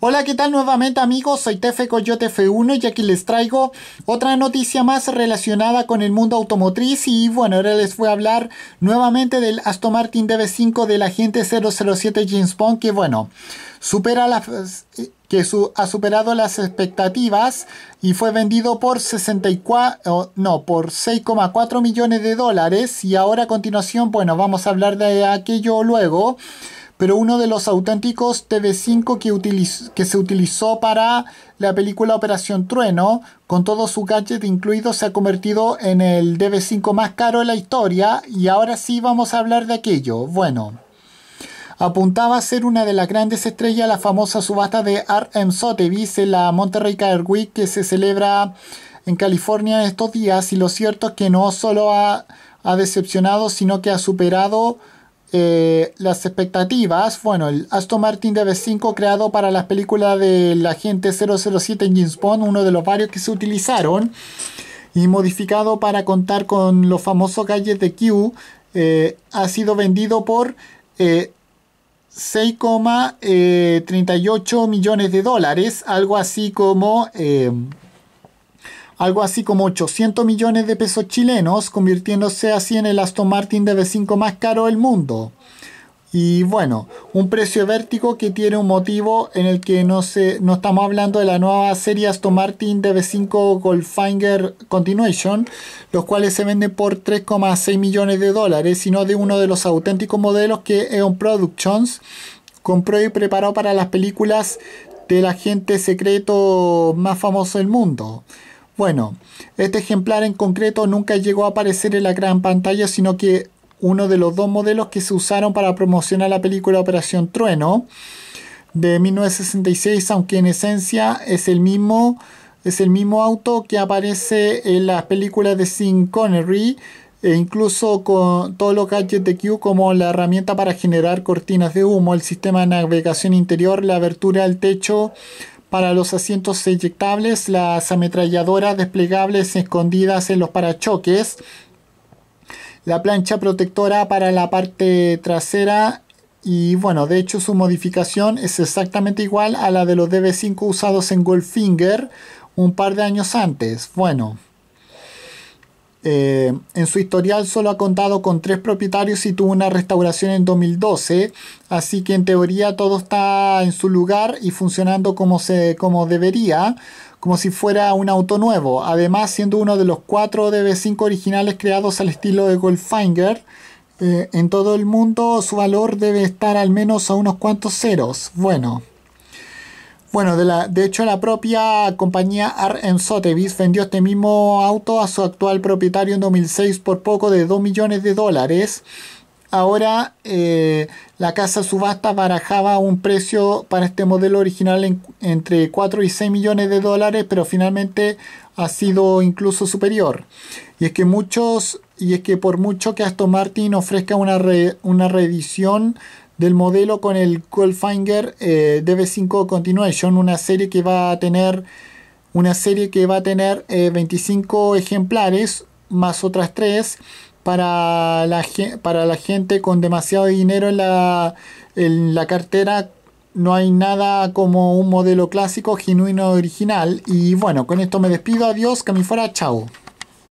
Hola, ¿qué tal nuevamente amigos? Soy Tefe Coyote F1 y aquí les traigo otra noticia más relacionada con el mundo automotriz y bueno, ahora les voy a hablar nuevamente del Aston Martin DB5 del agente 007 James Bond que bueno, supera las eh, que ha superado las expectativas y fue vendido por 64 no, por 6,4 millones de dólares y ahora a continuación, bueno, vamos a hablar de aquello luego pero uno de los auténticos TV5 que, se utilizó para la película Operación Trueno, con todo su gadget incluido, se ha convertido en el tv 5 más caro de la historia y ahora sí vamos a hablar de aquello. Bueno, apuntaba a ser una de las grandes estrellas la famosa subasta de Art Sotheby's en la Monterrey Car Week que se celebra en California estos días y lo cierto es que no solo ha decepcionado, sino que ha superado eh, las expectativas, bueno, el Aston Martin DB5 creado para las películas la agente 007 en James Bond, uno de los varios que se utilizaron, y modificado para contar con los famosos galles de Q, eh, ha sido vendido por 6,38 eh, millones de dólares, algo así como algo así como 800 millones de pesos chilenos, convirtiéndose así en el Aston Martin DB5 más caro del mundo. Y bueno, un precio vértigo que tiene un motivo en el que no, se, no estamos hablando de la nueva serie Aston Martin DB5 Goldfinger Continuation, los cuales se venden por 3,6 millones de dólares, sino de uno de los auténticos modelos que Eon Productions compró y preparó para las películas del agente secreto más famoso del mundo. Bueno, este ejemplar en concreto nunca llegó a aparecer en la gran pantalla, sino que uno de los dos modelos que se usaron para promocionar la película Operación Trueno de 1966, aunque en esencia es el mismo, es el mismo auto que aparece en las películas de Sin Connery e incluso con todos los gadgets de Q como la herramienta para generar cortinas de humo, el sistema de navegación interior, la abertura del techo, para los asientos eyectables, las ametralladoras desplegables escondidas en los parachoques, la plancha protectora para la parte trasera y bueno, de hecho su modificación es exactamente igual a la de los DB5 usados en Goldfinger un par de años antes. Bueno, eh, en su historial solo ha contado con tres propietarios y tuvo una restauración en 2012, así que en teoría todo está en su lugar y funcionando como, se, como debería, como si fuera un auto nuevo, además siendo uno de los cuatro DB5 originales creados al estilo de Goldfinger. Eh, en todo el mundo su valor debe estar al menos a unos cuantos ceros. Bueno, bueno, de, la, de hecho la propia compañía En Sotheby's vendió este mismo auto a su actual propietario en 2006 por poco de 2 millones de dólares. Ahora eh, la casa subasta barajaba un precio para este modelo original entre 4 y 6 millones de dólares, pero finalmente ha sido incluso superior. Y es que muchos y es que por mucho que Aston Martin ofrezca una, una reedición del modelo con el Goldfinger eh, DB5 Continuation, una serie que va a tener una serie que va a tener 25 eh, ejemplares más otras 3 para la, para la gente con demasiado dinero en la, en la cartera no hay nada como un modelo clásico, genuino, original. Y bueno, con esto me despido. Adiós, que me fuera, chao.